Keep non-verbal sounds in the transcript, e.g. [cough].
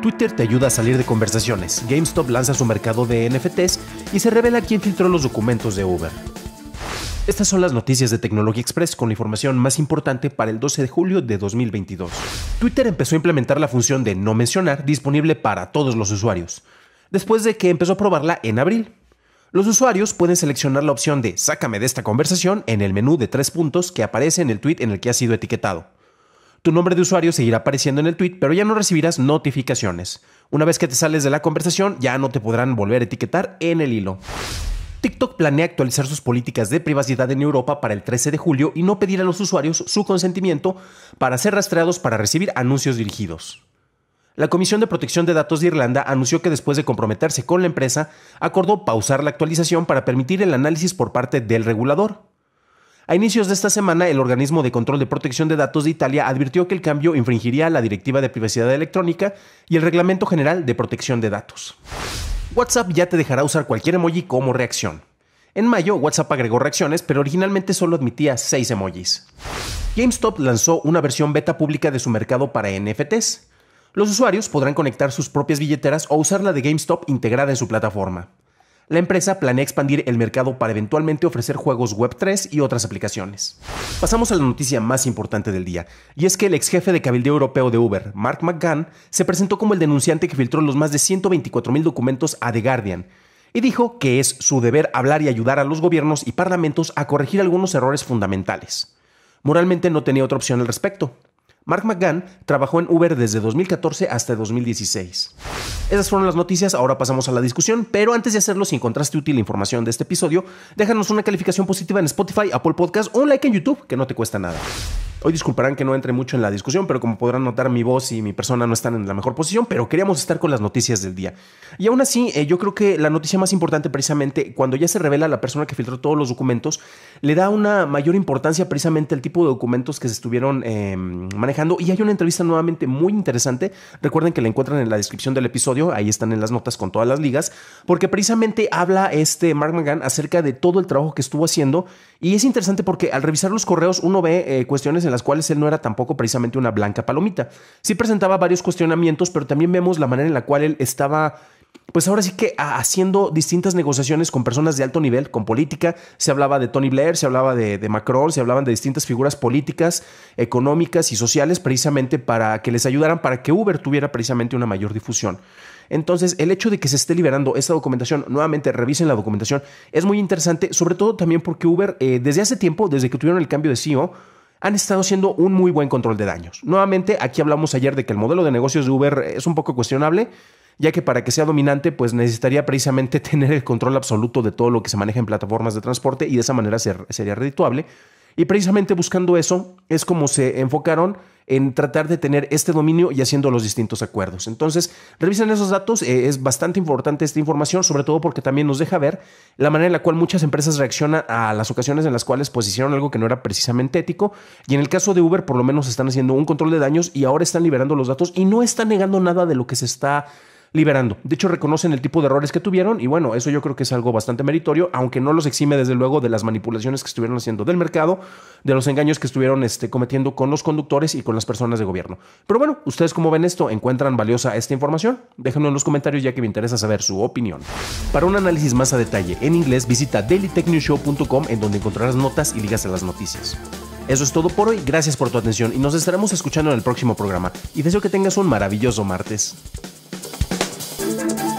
Twitter te ayuda a salir de conversaciones. GameStop lanza su mercado de NFTs y se revela quién filtró los documentos de Uber. Estas son las noticias de Tecnología Express con la información más importante para el 12 de julio de 2022. Twitter empezó a implementar la función de no mencionar disponible para todos los usuarios, después de que empezó a probarla en abril. Los usuarios pueden seleccionar la opción de Sácame de esta conversación en el menú de tres puntos que aparece en el tweet en el que ha sido etiquetado. Tu nombre de usuario seguirá apareciendo en el tweet, pero ya no recibirás notificaciones. Una vez que te sales de la conversación, ya no te podrán volver a etiquetar en el hilo. TikTok planea actualizar sus políticas de privacidad en Europa para el 13 de julio y no pedir a los usuarios su consentimiento para ser rastreados para recibir anuncios dirigidos. La Comisión de Protección de Datos de Irlanda anunció que después de comprometerse con la empresa, acordó pausar la actualización para permitir el análisis por parte del regulador. A inicios de esta semana, el organismo de control de protección de datos de Italia advirtió que el cambio infringiría la Directiva de Privacidad Electrónica y el Reglamento General de Protección de Datos. WhatsApp ya te dejará usar cualquier emoji como reacción. En mayo, WhatsApp agregó reacciones, pero originalmente solo admitía 6 emojis. GameStop lanzó una versión beta pública de su mercado para NFTs. Los usuarios podrán conectar sus propias billeteras o usar la de GameStop integrada en su plataforma la empresa planea expandir el mercado para eventualmente ofrecer juegos Web3 y otras aplicaciones. Pasamos a la noticia más importante del día, y es que el ex jefe de cabildeo europeo de Uber, Mark McGann, se presentó como el denunciante que filtró los más de 124.000 documentos a The Guardian, y dijo que es su deber hablar y ayudar a los gobiernos y parlamentos a corregir algunos errores fundamentales. Moralmente no tenía otra opción al respecto. Mark McGann trabajó en Uber desde 2014 hasta 2016. Esas fueron las noticias, ahora pasamos a la discusión, pero antes de hacerlo, si encontraste útil la información de este episodio, déjanos una calificación positiva en Spotify, Apple Podcast o un like en YouTube, que no te cuesta nada. Hoy disculparán que no entre mucho en la discusión, pero como podrán notar, mi voz y mi persona no están en la mejor posición, pero queríamos estar con las noticias del día. Y aún así, eh, yo creo que la noticia más importante precisamente, cuando ya se revela la persona que filtró todos los documentos, le da una mayor importancia precisamente al tipo de documentos que se estuvieron em, manejando. Y hay una entrevista nuevamente muy interesante. Recuerden que la encuentran en la descripción del episodio, ahí están en las notas con todas las ligas, porque precisamente habla este Mark McGann acerca de todo el trabajo que estuvo haciendo. Y es interesante porque al revisar los correos uno ve eh, cuestiones en en las cuales él no era tampoco precisamente una blanca palomita. Sí presentaba varios cuestionamientos, pero también vemos la manera en la cual él estaba pues ahora sí que haciendo distintas negociaciones con personas de alto nivel, con política, se hablaba de Tony Blair, se hablaba de, Macron, se hablaban de distintas figuras políticas, económicas y sociales precisamente para que les ayudaran para que Uber tuviera precisamente una mayor difusión. Entonces, el hecho de que se esté liberando esta documentación, nuevamente revisen la documentación, es muy interesante, sobre todo también porque Uber eh, desde hace tiempo, desde que tuvieron el cambio de CEO, han estado haciendo un muy buen control de daños. Nuevamente, aquí hablamos ayer de que el modelo de negocios de Uber es un poco cuestionable, ya que para que sea dominante, pues necesitaría precisamente [laughs] tener el control absoluto de todo lo que se maneja en plataformas de transporte y de esa manera sería redituable. Y precisamente buscando eso es como se enfocaron en tratar de tener este dominio y haciendo los distintos acuerdos. Entonces, revisen esos datos, eh, es bastante importante esta información, sobre todo porque también nos deja ver la manera en la cual muchas empresas reaccionan a las ocasiones en las cuales pues hicieron algo que no era precisamente ético, y en el caso de Uber por lo menos están haciendo un control de daños y ahora están liberando los datos y no están negando nada de lo que se está liberando. De hecho, reconocen el tipo de errores que tuvieron y bueno, eso yo creo que es algo bastante meritorio, aunque no los exime desde luego de las manipulaciones que estuvieron haciendo del mercado, de los engaños que estuvieron este, cometiendo con los conductores y con las personas de gobierno. Pero bueno, ¿ustedes cómo ven esto? ¿Encuentran valiosa esta información? Déjenlo en los comentarios ya que me interesa saber su opinión. Para un análisis más a detalle en inglés, visita dailytechnewshow.com en donde encontrarás notas y ligas a las noticias. Eso es todo por hoy, gracias por tu atención y nos estaremos escuchando en el próximo programa y deseo que tengas un maravilloso martes. Thank you.